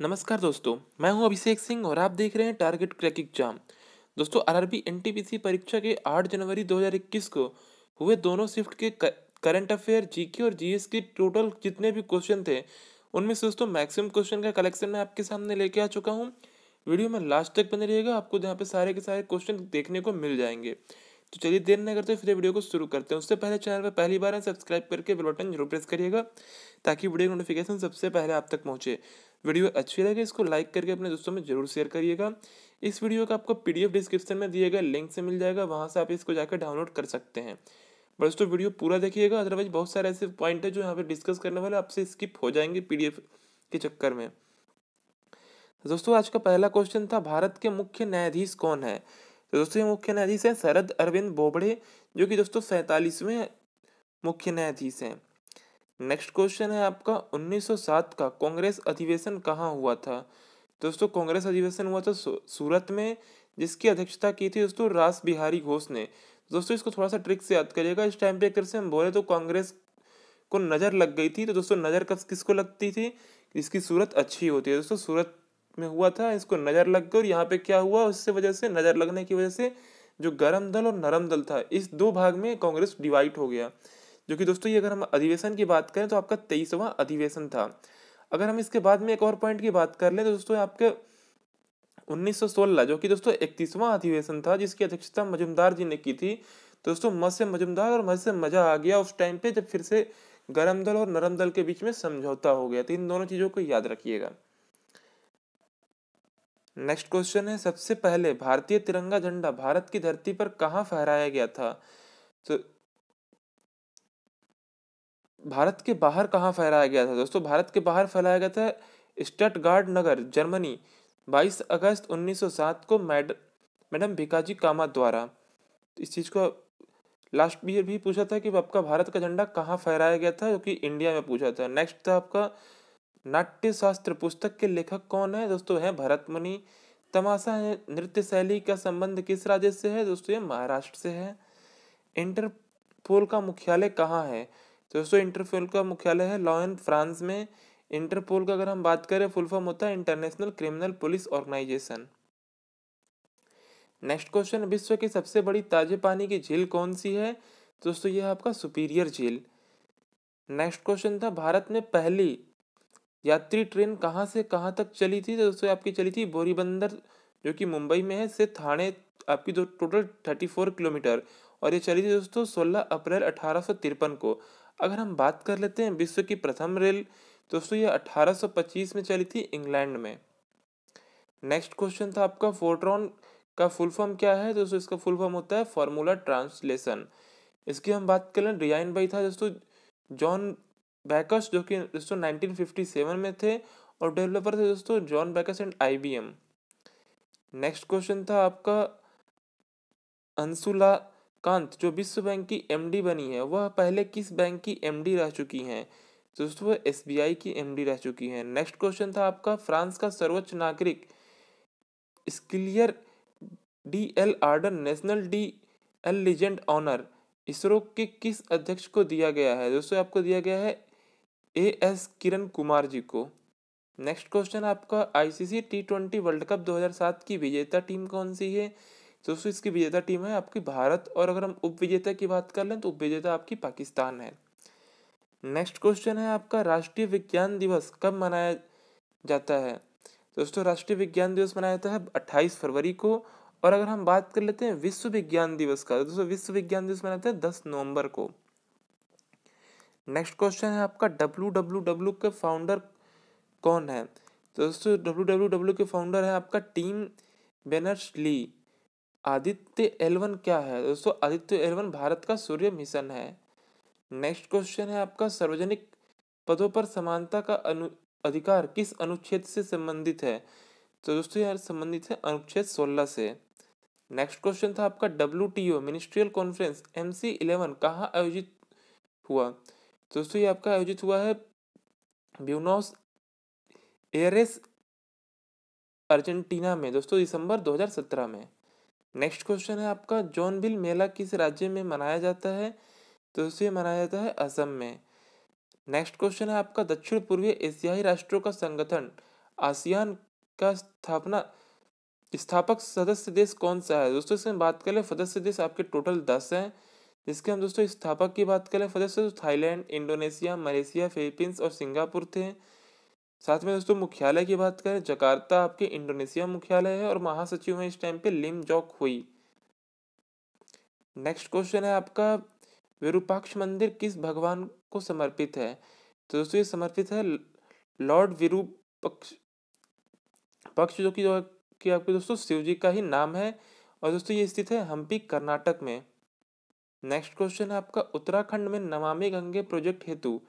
नमस्कार दोस्तों मैं हूं अभिषेक सिंह और आप देख रहे हैं टारगेट क्रैक एग्जाम दोस्तों आरआरबी एनटीपीसी परीक्षा के 8 जनवरी 2021 को हुए दोनों शिफ्ट के करंट अफेयर जीके और जीएस के टोटल जितने भी क्वेश्चन थे उनमें से दोस्तों मैक्सिमम क्वेश्चन का कलेक्शन मैं आपके सामने लेके आ चुका हूँ वीडियो में लास्ट तक बने रहिएगा आपको यहाँ पे सारे के सारे क्वेश्चन देखने को मिल जाएंगे तो चलिए देर न करते फिर वीडियो को शुरू करते हैं उससे पहले चैनल पर पहली बार सब्सक्राइब करके बेल बटन जरूर प्रेस करिएगा ताकि वीडियो नोटिफिकेशन सबसे पहले आप तक पहुँचे वीडियो अच्छी लगे इसको लाइक करके अपने दोस्तों में जरूर शेयर करिएगा इस वीडियो का आपको पीडीएफ डिस्क्रिप्शन में दिए गए लिंक से मिल जाएगा वहाँ से आप इसको जाकर डाउनलोड कर सकते हैं बट दोस्तों वीडियो पूरा देखिएगा अदरवाइज बहुत सारे ऐसे पॉइंट है जो यहाँ पे डिस्कस करने वाले आपसे स्किप हो जाएंगे पीडीएफ के चक्कर में तो दोस्तों आज का पहला क्वेश्चन था भारत के मुख्य न्यायाधीश कौन है तो दोस्तों ये मुख्य न्यायाधीश हैं शरद अरविंद बोबड़े जो कि दोस्तों सैतालीसवें मुख्य न्यायाधीश हैं नेक्स्ट क्वेश्चन है आपका 1907 का कांग्रेस अधिवेशन कहाँ हुआ था दोस्तों कांग्रेस अधिवेशन हुआ था सूरत में जिसकी अध्यक्षता की थी दोस्तों रास बिहारी घोष ने दोस्तों इसको थोड़ा सा ट्रिक से याद करिएगा इस टाइम पे एक तरह से हम बोले तो कांग्रेस को नज़र लग गई थी तो दोस्तों नज़र कब किसको लगती थी इसकी सूरत अच्छी होती है दोस्तों सूरत में हुआ था इसको नज़र लग गई और यहाँ पे क्या हुआ उससे वजह से नज़र लगने की वजह से जो गर्म दल और नरम दल था इस दो भाग में कांग्रेस डिवाइड हो गया जो कि दोस्तों ये अगर हम अधिवेशन की बात करें तो आपका तेईसवा अधिवेशन था अगर हम इसके बाद में एक और पॉइंट की बात कर लें तो दोस्तों आपके 1916 जो कि दोस्तों इकतीसवा अधिवेशन था जिसकी अध्यक्षता मजुमदार जी ने की थी तो दोस्तों मत से मजुमदार और मत से मजा आ गया उस टाइम पे जब फिर से गर्म दल और नरम दल के बीच में समझौता हो गया तो इन दोनों चीजों को याद रखिएगा नेक्स्ट क्वेश्चन है सबसे पहले भारतीय तिरंगा झंडा भारत की धरती पर कहाँ फहराया गया था तो भारत के बाहर कहाँ फहराया गया था दोस्तों भारत के बाहर फैलाया गया था स्टटगार्ड नगर जर्मनी 22 अगस्त 1907 को मैड मैडम भिकाजी कामा द्वारा इस चीज़ को लास्ट ईयर भी पूछा था कि आपका भारत का झंडा कहाँ फहराया गया था जो कि इंडिया में पूछा था नेक्स्ट था आपका नाट्य शास्त्र पुस्तक के लेखक कौन है दोस्तों भरत मुनि तमाशा है नृत्य शैली का संबंध किस राज्य से है दोस्तों ये महाराष्ट्र से है इंटरपोल का मुख्यालय कहाँ है तो दोस्तों इंटरपोल का मुख्यालय है लॉयन फ्रांस में इंटरपोल का अगर हम बात करें फुल फॉर्म होता है international criminal police organisation next question विश्व की सबसे बड़ी ताजे पानी की झील कौन सी है दोस्तों यह आपका सुपीरियर झील नेक्स्ट क्वेश्चन था भारत में पहली यात्री ट्रेन कहाँ से कहाँ तक चली थी दोस्तों आपकी चली थी बोरीबंदर जो कि मुंबई में है से थाने आपकी दो टोटल थर्टी फोर किलोमीटर और ये चली थी दोस्तों सोलह अप्रैल अठारह को अगर हम बात कर लेते हैं विश्व की प्रथम रेल दोस्तों ये 1825 में चली थी इंग्लैंड में नेक्स्ट क्वेश्चन था आपका फोर्ट्रॉन का फुल फॉर्म क्या है दोस्तों इसका फुल फॉर्म होता है फॉर्मूला ट्रांसलेशन इसकी हम बात कर लें रियाइन भाई था दोस्तों जॉन बैकस जो कि दोस्तों नाइनटीन में थे और डेवलपर थे दोस्तों John Backus and I next question था आपका अंशुला कांत जो विश्व बैंक की एमडी बनी है वह पहले किस बैंक की एमडी रह चुकी हैं दोस्तों वह एस की एमडी रह चुकी हैं नेक्स्ट क्वेश्चन था आपका फ्रांस का सर्वोच्च नागरिक स्किलियर डी एल आर्डर नेशनल डी एल लीजेंड ऑनर इसरो के किस अध्यक्ष को दिया गया है दोस्तों आपको दिया गया है ए एस किरण कुमार जी को नेक्स्ट क्वेश्चन आपका ICC T twenty world cup 2007 की विजेता टीम कौन सी है दोस्तों इसकी विजेता टीम है आपकी भारत और अगर हम उप विजेता की बात कर लें तो उप विजेता आपकी पाकिस्तान है नेक्स्ट क्वेश्चन है आपका राष्ट्रीय विज्ञान दिवस कब मनाया जाता है दोस्तों राष्ट्रीय विज्ञान दिवस मनाया जाता है अट्ठाईस फरवरी को और अगर हम बात कर लेते हैं विश्व विज्ञान दिवस का तो दोस्तों विश्व विज्ञान दिवस मनाया हैं दस नवंबर को नेक्स्ट क्वेश्चन है आपका डब्ल्यू डब्ल्यू डब्ल्यू के फाउंडर कौन है दोस्तों डब्ल्यू डब्ल्यू डब्ल्यू के फाउंडर है आपका Tim Berners Lee Aditya L one क्या है दोस्तों आदित्य एलवन भारत का सूर्य मिशन है नेक्स्ट क्वेश्चन है आपका सार्वजनिक पदों पर समानता का अनु अधिकार किस अनुच्छेद से संबंधित है तो दोस्तों यार संबंधित है अनुच्छेद 16 से नेक्स्ट क्वेश्चन था आपका W T O ministerial conference M C eleven कहाँ आयोजित हुआ तो दोस्तों ये आपका आयोजित हुआ है ब्यूनोस एयरेस अर्जेंटीना में दोस्तों दिसंबर 2017 में नेक्स्ट क्वेश्चन है आपका बिल मेला किस राज्य में मनाया जाता है तो इसे मनाया जाता है असम में नेक्स्ट क्वेश्चन है आपका दक्षिण पूर्वी एशियाई राष्ट्रों का संगठन आसियान का स्थापना स्थापक सदस्य देश कौन सा है दोस्तों इसमें बात कर ले सदस्य देश आपके टोटल दस हैं जिसके हम दोस्तों स्थापक की बात करें सदस्य तो थाईलैंड इंडोनेशिया मलेशिया फिलीपींस और सिंगापुर थे साथ में दोस्तों मुख्यालय की बात करें जकार्ता आपके इंडोनेशिया मुख्यालय है और महासचिव है इस टाइम पे लिम जॉक हुई नेक्स्ट क्वेश्चन है आपका विरूपाक्ष मंदिर किस भगवान को समर्पित है तो दोस्तों ये समर्पित है लॉर्ड विरूपक्ष पक्ष जो कि जो कि आपके दोस्तों शिव जी का ही नाम है और दोस्तों ये स्थित है हम्पी कर्नाटक में नेक्स्ट क्वेश्चन है आपका उत्तराखंड में नमामि गंगे प्रोजेक्ट हेतु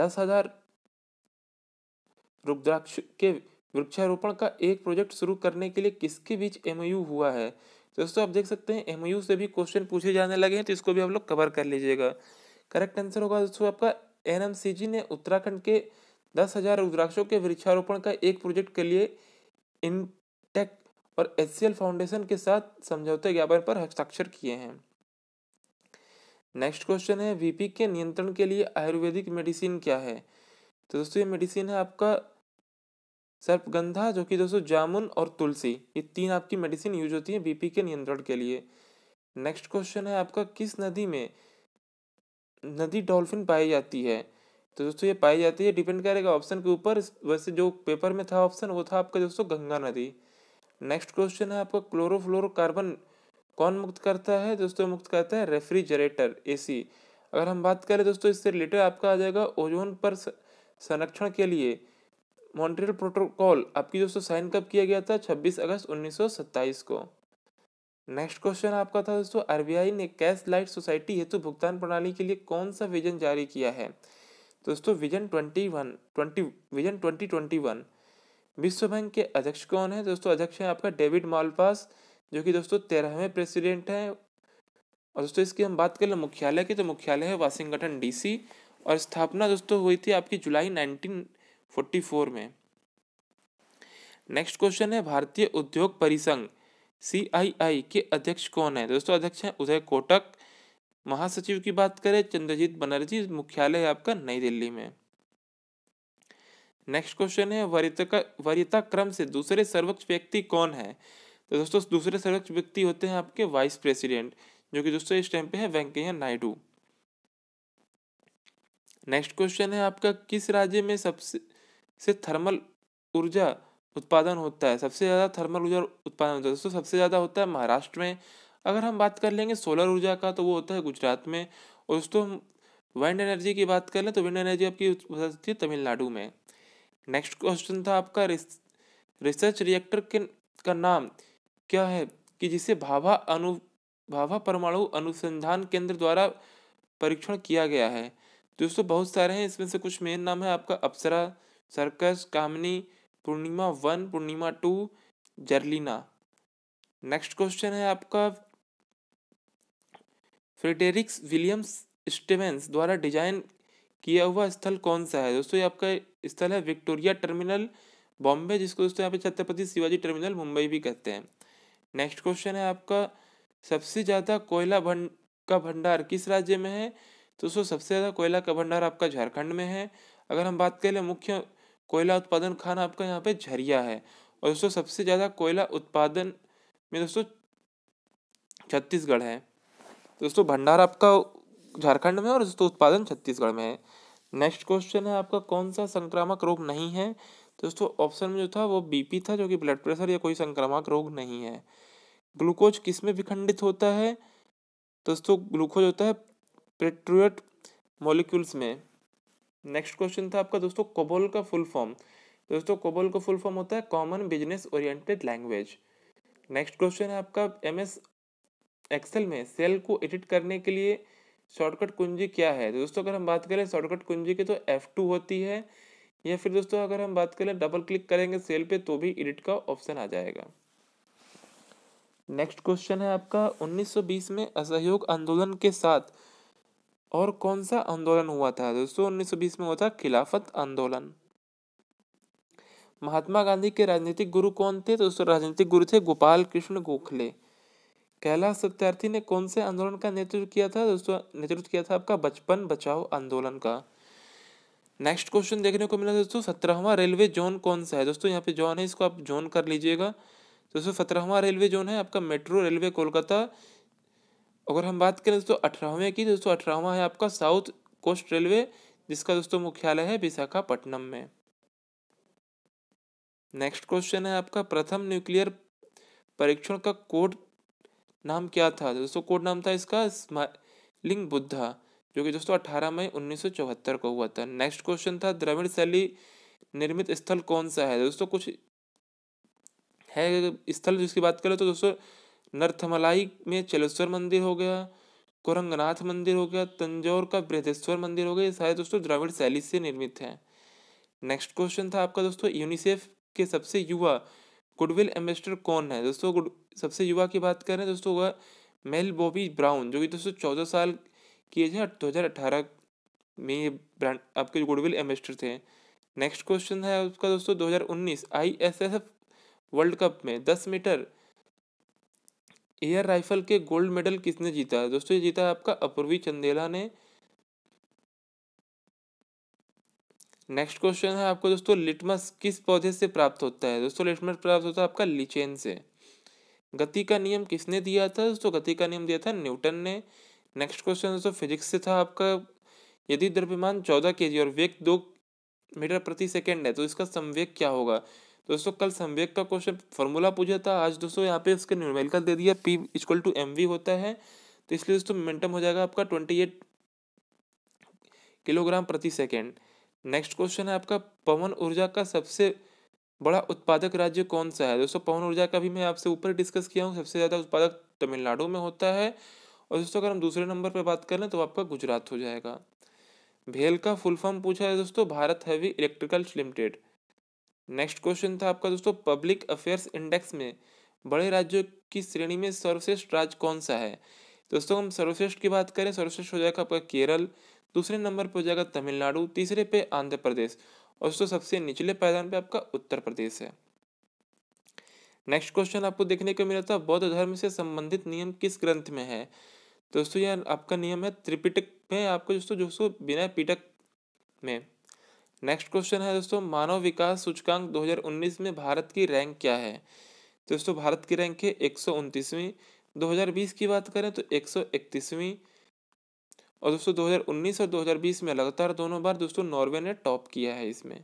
दस हजार रुद्राक्ष के वृक्षारोपण का एक प्रोजेक्ट शुरू करने के लिए किसके बीच एम हुआ है दोस्तों आप देख सकते हैं एम से भी क्वेश्चन पूछे जाने लगे हैं तो इसको भी आप लोग कवर कर लीजिएगा करेक्ट आंसर होगा दोस्तों आपका एन ने उत्तराखंड के दस हज़ार रुद्राक्षों के वृक्षारोपण का एक प्रोजेक्ट के लिए इनटेक और एच फाउंडेशन के साथ समझौते ज्ञापन पर हस्ताक्षर किए हैं नेक्स्ट क्वेश्चन है वीपी के नियंत्रण के लिए आयुर्वेदिक मेडिसिन क्या है तो दोस्तों ये मेडिसिन है आपका सर्पगंधा जो कि दोस्तों जामुन और तुलसी ये तीन आपकी मेडिसिन यूज होती है बीपी के नियंत्रण के लिए नेक्स्ट क्वेश्चन है आपका किस नदी में नदी डॉल्फिन पाई जाती है तो दोस्तों ये पाई जाती है डिपेंड करेगा ऑप्शन के ऊपर वैसे जो पेपर में था ऑप्शन वो था आपका दोस्तों गंगा नदी नेक्स्ट क्वेश्चन है आपका क्लोरोफ्लोरोकार्बन कौन मुक्त करता है दोस्तों मुक्त करता है रेफ्रिजरेटर एसी अगर हम बात करें दोस्तों इससे रिलेटेड आपका आ जाएगा ओजोन पर संरक्षण के लिए मॉन्ट्रियल प्रोटोकॉल आपकी दोस्तों साइन कब किया गया था 26 अगस्त 1927 को नेक्स्ट क्वेश्चन आपका था दोस्तों आरबीआई ने कैश लाइट सोसाइटी हेतु भुगतान प्रणाली के लिए कौन सा विजन जारी किया है दोस्तों vision twenty one twenty vision twenty twenty one विश्व बैंक के अध्यक्ष कौन है दोस्तों अध्यक्ष हैं आपका डेविड मालपास जो कि दोस्तों तेरहवें प्रेसिडेंट हैं और दोस्तों इसकी हम बात कर लें मुख्यालय की तो मुख्यालय है वाशिंगटन डीसी और स्थापना दोस्तों हुई थी आपकी जुलाई नाइनटीन फोर्टी फोर में नेक्स्ट क्वेश्चन है भारतीय उद्योग परिसंघ सी आई आई के अध्यक्ष कौन है दोस्तों अध्यक्ष हैं उदय कोटक महासचिव की बात करें चंद्रजीत बनर्जी मुख्यालय आपका नई दिल्ली में नेक्स्ट क्वेश्चन है वरीयता क्रम से दूसरे सर्वोच्च व्यक्ति कौन है तो दोस्तों दूसरे सर्वोच्च व्यक्ति होते हैं आपके वाइस प्रेसिडेंट जो कि दोस्तों इस टाइम पे है वेंकैया नायडू नेक्स्ट क्वेश्चन है आपका किस राज्य में सबसे से थर्मल ऊर्जा उत्पादन होता है सबसे ज़्यादा थर्मल ऊर्जा उत्पादन होता है दोस्तों सबसे ज़्यादा होता है महाराष्ट्र में अगर हम बात कर लेंगे सोलर ऊर्जा का तो वो होता है गुजरात में और दोस्तों विंड एनर्जी की बात कर लें तो विंड एनर्जी आपकी होती है तमिलनाडु में नेक्स्ट क्वेश्चन था आपका रिसर्च रिएक्टर के का नाम क्या है कि जिसे भाभा अनु भाभा परमाणु अनुसंधान केंद्र द्वारा परीक्षण किया गया है दोस्तों बहुत सारे हैं इसमें से कुछ मेन नाम है आपका Apsara circus Kamani Purnima one Purnima two जर्लिना नेक्स्ट क्वेश्चन है आपका फ्रेडेरिक्स विलियम्स स्टीवेंस द्वारा डिजाइन किया हुआ स्थल कौन सा है दोस्तों ये आपका स्थल है विक्टोरिया टर्मिनल बॉम्बे जिसको दोस्तों यहाँ पे छत्रपति शिवाजी टर्मिनल मुंबई भी कहते हैं नेक्स्ट क्वेश्चन है आपका सबसे ज़्यादा कोयला भंड का भंडार किस राज्य में है तो दोस्तों सबसे ज़्यादा कोयला का भंडार आपका झारखंड में है अगर हम बात करें मुख्य कोयला उत्पादन खान आपका यहाँ पे झरिया है और दोस्तों सबसे ज़्यादा कोयला उत्पादन में दोस्तों छत्तीसगढ़ है तो दोस्तों भंडार आपका झारखंड में और दोस्तों उत्पादन छत्तीसगढ़ में है नेक्स्ट क्वेश्चन है आपका कौन सा संक्रामक रोग नहीं है तो दोस्तों ऑप्शन में जो था वो बीपी था जो कि ब्लड प्रेशर या कोई संक्रामक रोग नहीं है ग्लूकोज किस में विखंडित होता है तो दोस्तों ग्लूकोज होता है पेट्रोट मॉलिक्यूल्स में नेक्स्ट क्वेश्चन था आपका दोस्तों कोबोल का फुल फॉर्म दोस्तों कोबोल का फुल फॉर्म होता है common business oriented language next question है आपका एम एस एक्सेल में सेल को एडिट करने के लिए शॉर्टकट कुंजी क्या है तो दोस्तों अगर हम बात करें शॉर्टकट कुंजी की तो एफ टू होती है या फिर दोस्तों अगर हम बात करें डबल क्लिक करेंगे सेल पे तो भी एडिट का ऑप्शन आ जाएगा नेक्स्ट क्वेश्चन है आपका 1920 में असहयोग आंदोलन के साथ और कौन सा आंदोलन हुआ था दोस्तों 1920 में हुआ था खिलाफत आंदोलन महात्मा गांधी के राजनीतिक गुरु कौन थे दोस्तों राजनीतिक गुरु थे गोपाल कृष्ण गोखले कैलाश सत्यार्थी ने कौन से आंदोलन का नेतृत्व किया था दोस्तों नेतृत्व किया था आपका बचपन बचाओ आंदोलन का नेक्स्ट क्वेश्चन देखने को मिला दोस्तों सत्रहवा रेलवे जोन कौन सा है दोस्तों यहाँ पे जोन है इसको आप जोन कर लीजिएगा दोस्तों सत्रहवा रेलवे जोन है आपका मेट्रो रेलवे कोलकाता अगर हम बात करें दोस्तों अठारहवें की दोस्तों अठारहवा है आपका साउथ कोस्ट रेलवे जिसका दोस्तों मुख्यालय है विशाखापट्टनम में नेक्स्ट क्वेश्चन है आपका प्रथम न्यूक्लियर परीक्षण का कोड नाम क्या था दोस्तों कोड नाम था इसका स्मलिंग बुद्धा जो कि दोस्तों अठारह मई उन्नीस सौ चौहत्तर को हुआ था नेक्स्ट क्वेश्चन था द्रविड़ शैली निर्मित स्थल कौन सा है दोस्तों कुछ है स्थल जिसकी बात करें तो दोस्तों नर्थमलाई में चलेश्वर मंदिर हो गया कोरंगनाथ मंदिर हो गया तंजौर का बृहदेश्वर मंदिर हो गया ये सारे दोस्तों द्राविड़ शैली से निर्मित हैं नेक्स्ट क्वेश्चन था आपका दोस्तों यूनिसेफ के सबसे युवा गुडविल एम्बेसडर कौन है दोस्तों गुड सबसे युवा की बात करें दोस्तों वह मेल बॉबी ब्राउन जो कि दोस्तों चौदह साल की एज है दो हज़ार अठारह में ये ब्रांड आपके गुडविल एम्बेसडर थे नेक्स्ट क्वेश्चन है उसका दोस्तों दो हजार उन्नीस I S S F world cup में दस मीटर एयर राइफल के गोल्ड मेडल किसने जीता है दोस्तों ये जीता है आपका अपूर्वी चंदेला ने नेक्स्ट क्वेश्चन है आपको दोस्तों लिटमस किस पौधे से प्राप्त होता है दोस्तों लिटमस प्राप्त होता है आपका लिचेन से गति का नियम किसने दिया था दोस्तों गति का नियम दिया था न्यूटन ने नेक्स्ट क्वेश्चन दोस्तों फिजिक्स से था आपका यदि द्रव्यमान चौदह के और वेग दो मीटर प्रति सेकेंड है तो इसका संवेग क्या होगा दोस्तों कल संवेग का क्वेश्चन फॉर्मूला पूछा था आज दोस्तों यहाँ पे उसके न्यूमेरिकल दे दिया P equal to M V होता है तो इसलिए दोस्तों मोमेंटम हो जाएगा आपका ट्वेंटी एट किलोग्राम प्रति सेकेंड नेक्स्ट क्वेश्चन है आपका पवन ऊर्जा का सबसे बड़ा उत्पादक राज्य कौन सा है दोस्तों पवन ऊर्जा का भी मैं आपसे ऊपर डिस्कस किया हूँ सबसे ज़्यादा उत्पादक तमिलनाडु में होता है और दोस्तों अगर हम दूसरे नंबर पर बात करें तो आपका गुजरात हो जाएगा भेल का फुल फॉर्म पूछा है दोस्तों Bharat heavy electricals limited next question था आपका दोस्तों पब्लिक अफेयर्स इंडेक्स में बड़े राज्यों की श्रेणी में सर्वश्रेष्ठ राज्य कौन सा है दोस्तों हम सर्वश्रेष्ठ की बात करें सर्वश्रेष्ठ हो जाएगा आपका केरल दूसरे नंबर पर हो जाएगा तमिलनाडु तीसरे पे आंध्र प्रदेश और दोस्तों सबसे निचले पैदान पे आपका उत्तर प्रदेश है नेक्स्ट क्वेश्चन आपको देखने को मिला था बौद्ध धर्म से संबंधित नियम किस ग्रंथ में है दोस्तों यह आपका नियम है त्रिपिटक में आपको दोस्तों दोस्तों बिना पिटक में नेक्स्ट क्वेश्चन है दोस्तों मानव विकास सूचकांक 2019 में भारत की रैंक क्या है तो दोस्तों भारत की रैंक है एक सौ उनतीसवीं की बात करें तो एक सौ इकतीसवीं और दोस्तों 2019 और 2020 में लगातार दोनों बार दोस्तों नॉर्वे ने टॉप किया है इसमें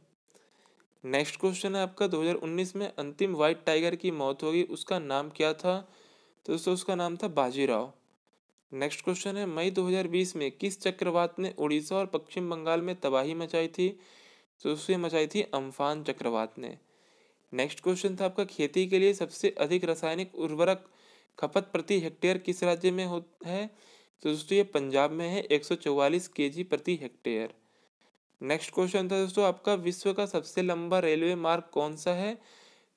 नेक्स्ट क्वेश्चन है आपका 2019 में अंतिम व्हाइट टाइगर की मौत होगी उसका नाम क्या था तो दोस्तों उसका नाम था बाजीराव नेक्स्ट क्वेश्चन है मई 2020 में किस चक्रवात ने उड़ीसा और पश्चिम बंगाल में तबाही मचाई थी तो उससे मचाई थी अम्फान चक्रवात ने नेक्स्ट क्वेश्चन था आपका खेती के लिए सबसे अधिक रासायनिक उर्वरक खपत प्रति हेक्टेयर किस राज्य में हो है तो दोस्तों ये पंजाब में है 144 केजी प्रति हेक्टेयर नेक्स्ट क्वेश्चन था दोस्तों आपका विश्व का सबसे लंबा रेलवे मार्ग कौन सा है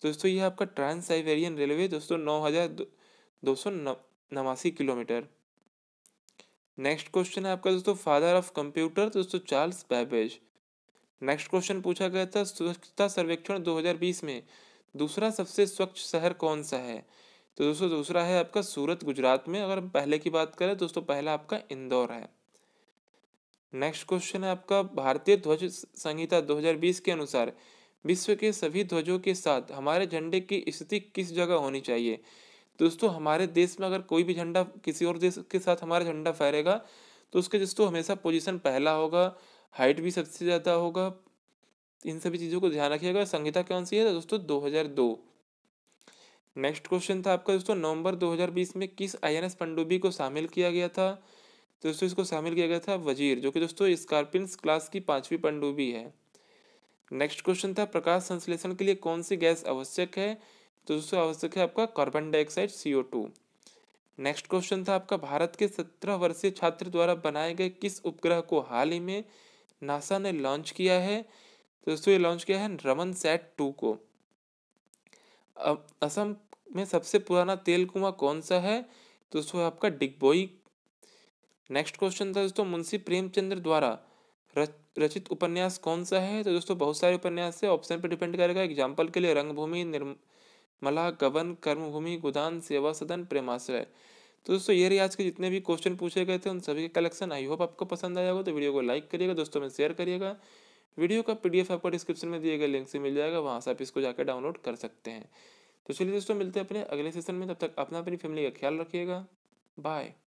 दोस्तों ये आपका ट्रांस साइबेरियन रेलवे दोस्तों नौ हजार दो सौ नवासी किलोमीटर नेक्स्ट क्वेश्चन है आपका दोस्तों फादर ऑफ कंप्यूटर दोस्तों चार्ल्स बैबेज नेक्स्ट क्वेश्चन पूछा गया था स्वच्छता सर्वेक्षण 2020 में दूसरा सबसे स्वच्छ शहर कौन सा है तो दोस्तों दूसरा है आपका सूरत गुजरात में अगर पहले की बात करें दोस्तों पहला आपका इंदौर है नेक्स्ट क्वेश्चन है आपका भारतीय ध्वज संहिता 2020 के अनुसार विश्व के सभी ध्वजों के साथ हमारे झंडे की स्थिति किस जगह होनी चाहिए दोस्तों हमारे देश में अगर कोई भी झंडा किसी और देश के साथ हमारा झंडा फहरेगा तो उसके दोस्तों हमेशा पोजीशन पहला होगा हाइट भी सबसे ज़्यादा होगा इन सभी चीज़ों को ध्यान रखिएगा संगीता कौन सी है तो दोस्तों 2002 नेक्स्ट क्वेश्चन था आपका दोस्तों नवंबर 2020 में किस आईएनएस पनडुब्बी को शामिल किया गया था तो दोस्तों इसको शामिल किया गया था वजीर जो कि दोस्तों स्कॉर्पियंस क्लास की पाँचवीं पनडुब्बी है नेक्स्ट क्वेश्चन था प्रकाश संश्लेषण के लिए कौन सी गैस आवश्यक है तो दोस्तों आवश्यक है आपका carbon dioxide CO two next question था आपका भारत के सत्रह वर्षीय छात्र द्वारा बनाए गए किस उपग्रह को हाल ही में नासा ने लॉन्च किया है तो दोस्तों ये लॉन्च किया है रमन सेट टू को अब असम में सबसे पुराना तेल कुआं कौन सा है दोस्तों आपका डिगबोई नेक्स्ट क्वेश्चन था दोस्तों मुंशी प्रेमचंद्र द्वारा रचित उपन्यास कौन सा है तो दोस्तों बहुत सारे उपन्यास है ऑप्शन पर डिपेंड करेगा एग्जाम्पल के लिए रंगभूमि निर्मला गबन कर्मभूमि गोदान सेवा सदन प्रेमाश्रय तो दोस्तों ये रही आज के जितने भी क्वेश्चन पूछे गए थे उन सभी के कलेक्शन आई होप आपको पसंद आया होगा तो वीडियो को लाइक करिएगा दोस्तों में शेयर करिएगा वीडियो का पीडीएफ आपको डिस्क्रिप्शन में दिए गए लिंक से मिल जाएगा वहाँ से आप इसको जाकर डाउनलोड कर सकते हैं तो चलिए दोस्तों मिलते हैं अपने अगले सेशन में तब तक अपना अपनी फैमिली का ख्याल रखिएगा बाय